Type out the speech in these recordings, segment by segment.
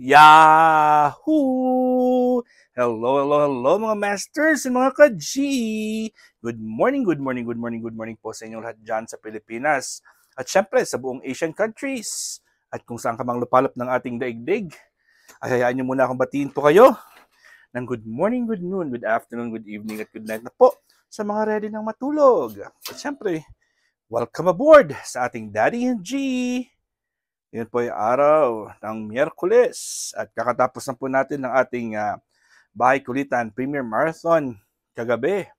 Yahoo! Hello, hello, hello mga masters and mga ka-G! Good morning, good morning, good morning, good morning po sa inyong lahat dyan sa Pilipinas. At syempre sa buong Asian countries. At kung saan ka mang lupalop ng ating daigdig, ay hayaan nyo muna akong batiin po kayo ng good morning, good noon, good afternoon, good evening, at good night na po sa mga ready ng matulog. At syempre, welcome aboard sa ating Daddy and G! Yan po ay araw ng Miyerkules at kakatapos na po natin ng ating uh, Bahay Kulitan Premier Marathon kagabi.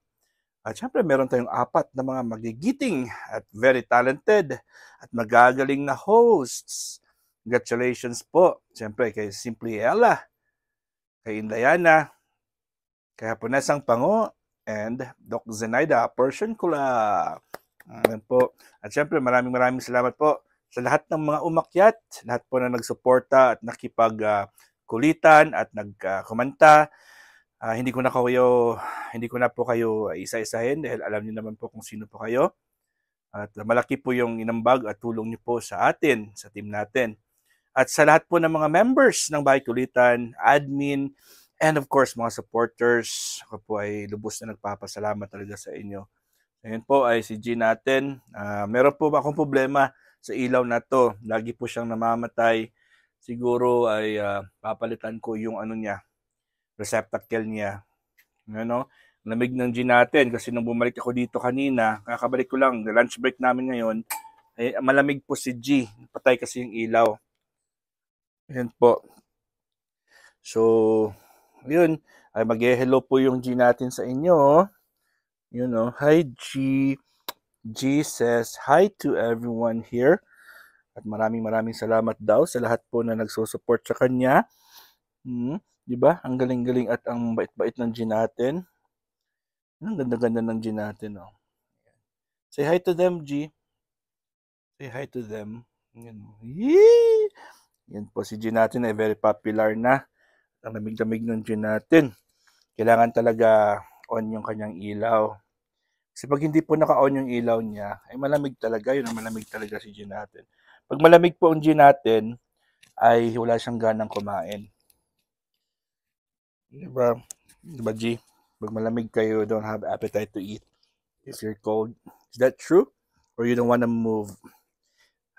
At syempre meron tayong apat na mga magigiting at very talented at magagaling na hosts. Congratulations po. Siyempre kay Simply Ella, kay Indayana, kay Haponesang Pango, and Doc Zenaida Persian Kula. Ayan po. At syempre maraming maraming salamat po sa lahat ng mga umakyat, lahat po na nagsuporta at nakipagkulitan ah, uh, at nagkomenta. Ah, uh, ah, uh, hindi ko na kayo hindi ko na po kayo isa-isahin dahil alam niyo naman po kung sino po kayo. At malaki po yung inambag at tulong niyo po sa atin, sa team natin. At sa lahat po ng mga members ng Bahay Kulitan, admin, and of course mga supporters, ako po ay lubos na nagpapasalamat talaga sa inyo. Ngayon po ay si G natin. Uh, meron po ba akong problema sa ilaw na to. Lagi po siyang namamatay. Siguro ay uh, papalitan ko yung ano niya, receptacle niya. Ano? Lamig ng gin natin kasi nung bumalik ako dito kanina, kakabalik ko lang, lunch break namin ngayon, ay eh, malamig po si G. Patay kasi yung ilaw. Ayan po. So, yun. Ay mag-hello po yung G natin sa inyo. Oh. You oh. know, hi G. G says hi to everyone here. At maraming maraming salamat daw sa lahat po na nagsusupport sa kanya. Hmm, 'di ba? Ang galing-galing at ang bait-bait ng G natin. Ang ganda-ganda ng G natin, oh. Say hi to them, G. Say hi to them. Yan. Oh. Yee! Yan po si G natin ay very popular na. Ang lamig-lamig ng G natin. Kailangan talaga on yung kanyang ilaw. Kasi pag hindi po naka-on yung ilaw niya, ay malamig talaga. Yun malamig talaga si gin natin. Pag malamig po ang gin natin, ay wala siyang ganang kumain. Diba? Diba, G? Pag malamig kayo, don't have appetite to eat if you're cold. Is that true? Or you don't wanna move?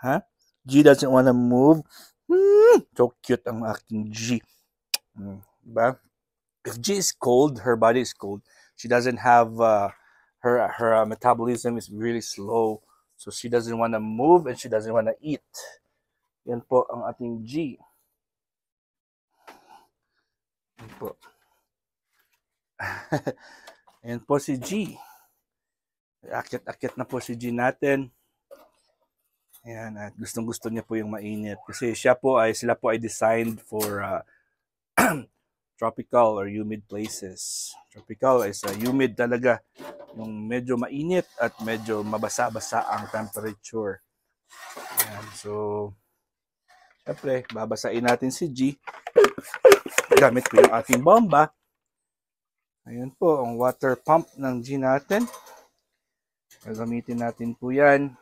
Huh? G doesn't wanna move. Mm, so cute ang aking G. Mm, diba? If G is cold, her body is cold. She doesn't have... Uh, her her uh, metabolism is really slow. So she doesn't want to move and she doesn't want to eat. Yan po ang ating G. Yan po. Ayan po si G. Akit-akit na po si G natin. Ayan, at gustong-gusto niya po yung mainit. Kasi siya po ay, sila po ay designed for uh, tropical or humid places. Tropical is uh, humid talaga, yung medyo mainit at medyo mabasa-basa ang temperature. Ayan, so, syempre, babasain natin si G. Gamit ko yung ating bomba. Ayan po, ang water pump ng G natin. Gagamitin natin po yan.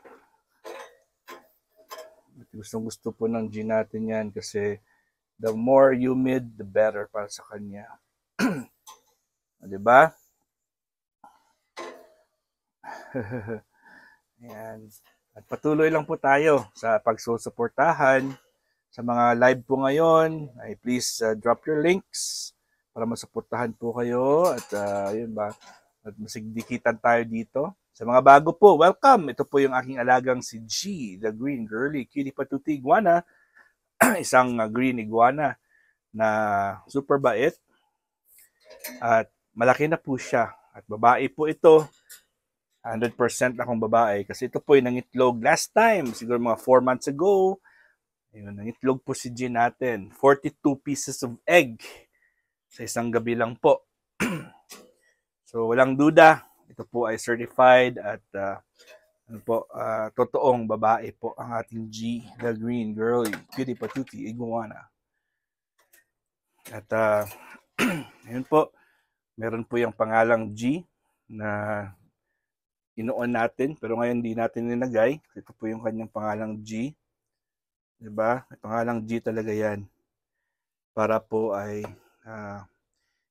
Gustong gusto po ng G natin yan kasi the more humid, the better para sa kanya. 'Di ba? Ayan. At patuloy lang po tayo sa pagsusuportahan sa mga live po ngayon. Ay please uh, drop your links para masuportahan po kayo at uh, ba at masigdikitan tayo dito. Sa mga bago po, welcome! Ito po yung aking alagang si G, the Green Girly Cutie Patuti Iguana isang ah, green iguana na super bait at malaki na po siya at babae po ito 100% akong babae kasi ito po yung nangitlog last time siguro mga 4 months ago ayun, nangitlog po si Jean natin 42 pieces of egg sa isang gabi lang po so walang duda ito po ay certified at uh, ano po, uh, totoong babae po ang ating G, the green, girly, cutie patuti, iguana. At uh, ayun po, meron po yung pangalang G na inoon natin pero ngayon hindi natin nilagay. Ito po yung kanyang pangalang G. 'Di ba? Pangalang G talaga 'yan. Para po ay uh,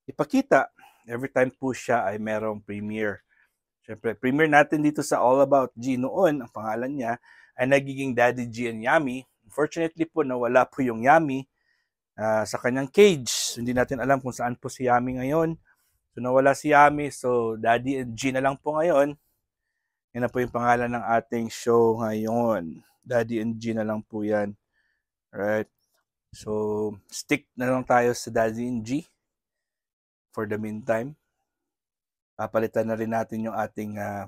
ipakita every time po siya ay merong premiere Siyempre, premier natin dito sa All About G noon, ang pangalan niya, ay nagiging Daddy G and Yami. Unfortunately po, nawala po yung Yami uh, sa kanyang cage. hindi natin alam kung saan po si Yami ngayon. So nawala si Yami, so Daddy and G na lang po ngayon. Yan na po yung pangalan ng ating show ngayon. Daddy and G na lang po yan. Alright. So, stick na lang tayo sa Daddy and G for the meantime. Papalitan na rin natin yung ating uh,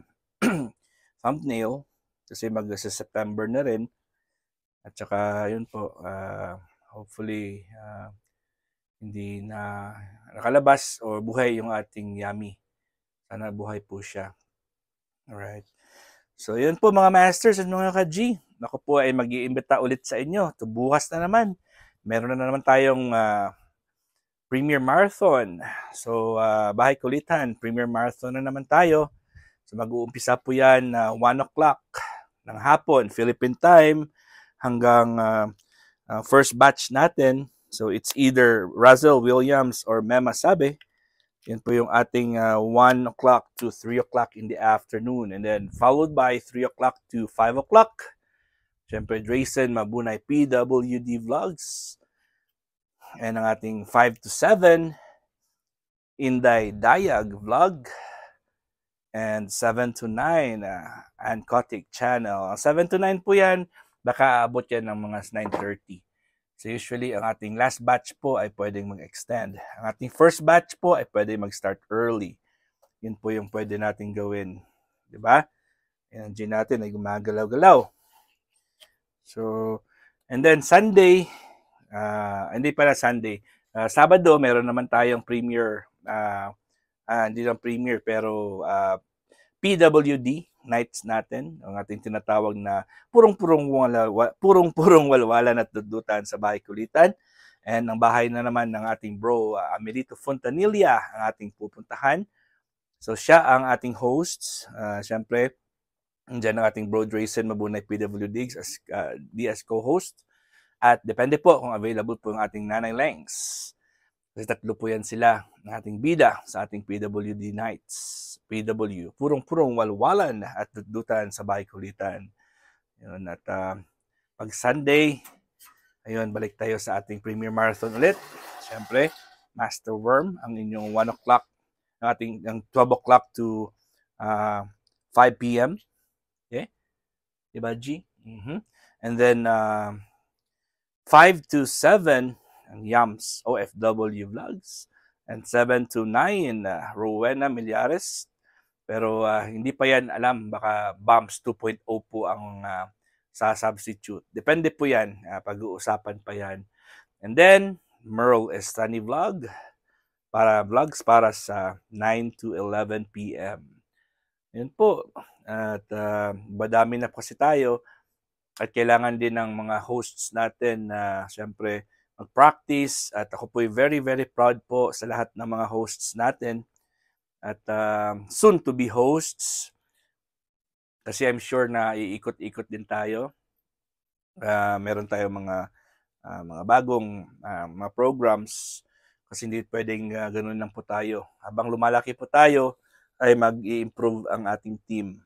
thumbnail kasi mag sa September na rin. At saka yun po, uh, hopefully uh, hindi na nakalabas or buhay yung ating yummy. Sana buhay po siya. Alright. So yun po mga masters at mga ka-G. Ako po ay mag iimbita ulit sa inyo. bukas na naman. Meron na naman tayong uh, Premier Marathon. So, uh, bahay kulitan, Premier Marathon na naman tayo. So, mag-uumpisa po yan na uh, 1 o'clock ng hapon, Philippine time, hanggang uh, uh, first batch natin. So, it's either Razel Williams or Mema Sabe. Yan po yung ating uh, 1 o'clock to 3 o'clock in the afternoon. And then, followed by 3 o'clock to 5 o'clock. Siyempre, Drayson, Mabunay PWD Vlogs. Ayan ang ating 5 to 7 Inday Dayag vlog and 7 to 9 uh, ah, Ancotic channel. 7 to 9 po yan, baka abot yan ng mga 9.30. So usually, ang ating last batch po ay pwedeng mag-extend. Ang ating first batch po ay pwedeng mag-start early. Yun po yung pwede natin gawin. di ba? Yan ang natin ay gumagalaw-galaw. So, and then Sunday, Uh, hindi pala Sunday. Uh, Sabado, meron naman tayong premiere. Uh, ah, uh, hindi lang premiere, pero uh, PWD nights natin, ang ating tinatawag na purong-purong walawala, purong-purong walwala at dudutan sa bahay kulitan. And ang bahay na naman ng ating bro, uh, Amelito Fontanilla, ang ating pupuntahan. So siya ang ating hosts. Uh, Siyempre, dyan ang ating bro Drayson Mabunay PWD, Diggs as, uh, D as co-host. At depende po kung available po yung ating nanay lengths. Kasi tatlo po yan sila ng ating bida sa ating PWD Nights. PW, purong-purong walwalan at dudutan sa bahay kulitan. Yun, at uh, pag Sunday, ayun, balik tayo sa ating Premier Marathon ulit. Siyempre, Master Worm, ang inyong 1 o'clock, ang ating ang 12 o'clock to uh, ah, 5 p.m. Okay? Diba, G? Mm-hmm. And then, uh, 527 ang Yams OFW Vlogs and 729 uh, Rowena Miliares pero uh, hindi pa yan alam baka Bumps 2.0 po ang uh, sa substitute depende po yan uh, pag-uusapan pa yan and then Merle Estani Vlog para vlogs para sa 9 to 11 p.m. Yun po. At uh, badami na po kasi tayo. At kailangan din ng mga hosts natin na uh, siyempre mag-practice. At ako po'y very, very proud po sa lahat ng mga hosts natin. At uh, soon to be hosts. Kasi I'm sure na iikot-ikot din tayo. Uh, meron tayo mga uh, mga bagong uh, mga programs kasi hindi pwedeng uh, ganun lang po tayo. Habang lumalaki po tayo, ay mag-i-improve ang ating team.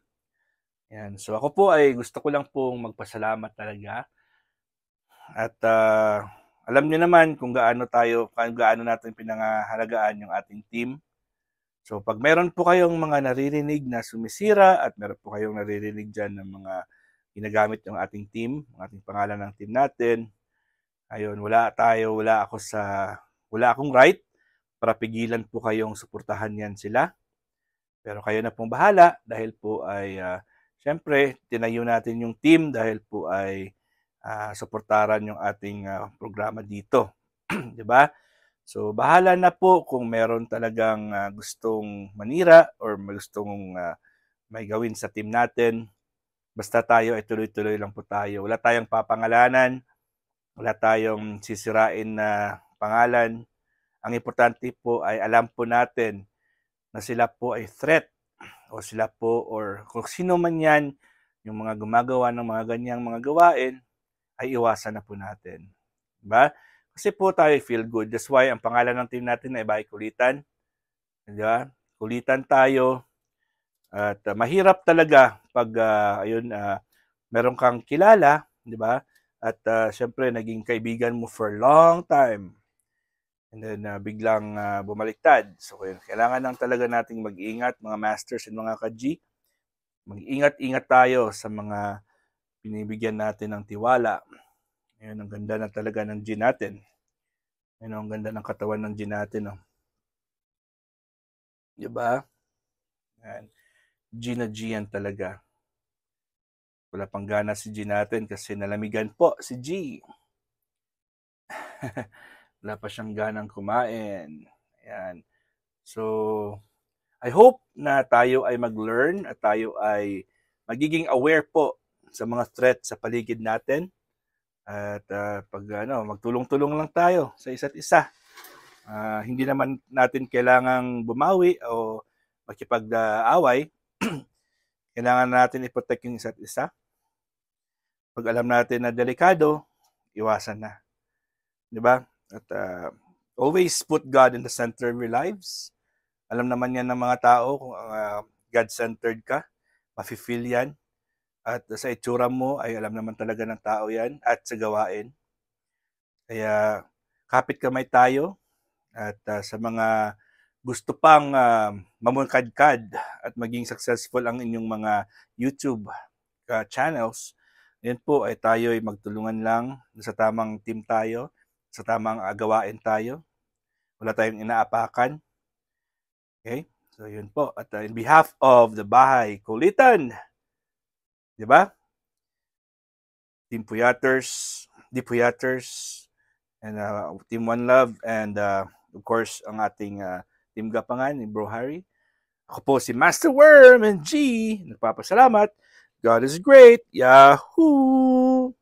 Yan. So ako po ay gusto ko lang pong magpasalamat talaga. At uh, alam niyo naman kung gaano tayo, kung gaano natin pinangahalagaan yung ating team. So pag meron po kayong mga naririnig na sumisira at meron po kayong naririnig dyan ng mga ginagamit yung ating team, ang ating pangalan ng team natin, ayun, wala tayo, wala ako sa, wala akong right para pigilan po kayong suportahan yan sila. Pero kayo na pong bahala dahil po ay uh, Siyempre, tinayo natin yung team dahil po ay uh, suportaran yung ating uh, programa dito. 'Di ba? So, bahala na po kung meron talagang uh, gustong manira or gustong uh, may gawin sa team natin. Basta tayo ay tuloy-tuloy lang po tayo. Wala tayong papangalanan, wala tayong sisirain na pangalan. Ang importante po ay alam po natin na sila po ay threat o sila po or kung sino man yan, yung mga gumagawa ng mga ganyang mga gawain, ay iwasan na po natin. Diba? Kasi po tayo feel good. That's why ang pangalan ng team natin ay Bahay Kulitan. Diba? Kulitan tayo. At uh, mahirap talaga pag uh, ayun, uh, meron kang kilala, di ba? At uh, syempre, naging kaibigan mo for long time and then uh, biglang uh, bumaliktad. So kailangan lang talaga nating mag-ingat mga masters and mga ka-G. Mag-ingat-ingat tayo sa mga pinibigyan natin ng tiwala. Ayan, ang ganda na talaga ng G natin. Ayan, ang ganda ng katawan ng G natin. Oh. Diba? Ayan. G na G yan talaga. Wala pang gana si G natin kasi nalamigan po si G. wala pa siyang ganang kumain. Ayan. So, I hope na tayo ay mag-learn at tayo ay magiging aware po sa mga threat sa paligid natin. At uh, pag ano, magtulong-tulong lang tayo sa isa't isa. Uh, hindi naman natin kailangang bumawi o makipag-away. Kailangan natin i-protect yung isa't isa. Pag alam natin na delikado, iwasan na. 'Di ba? At uh, always put God in the center of your lives. Alam naman yan ng mga tao kung uh, God-centered ka. Mafe-feel yan. At sa itsura mo ay alam naman talaga ng tao yan at sa gawain. Kaya kapit kamay tayo at uh, sa mga gusto pang uh, mamungkad-kad at maging successful ang inyong mga YouTube uh, channels, yun po ay tayo ay magtulungan lang sa tamang team tayo sa tamang agawain ah, tayo. Wala tayong inaapakan. Okay? So, yun po. At uh, in behalf of the bahay, kulitan. Di ba? Team Puyaters, Dipuyaters, and uh, Team One Love, and uh, of course, ang ating uh, Team Gapangan, ni Bro Harry. Ako po si Master Worm and G. Nagpapasalamat. God is great. Yahoo!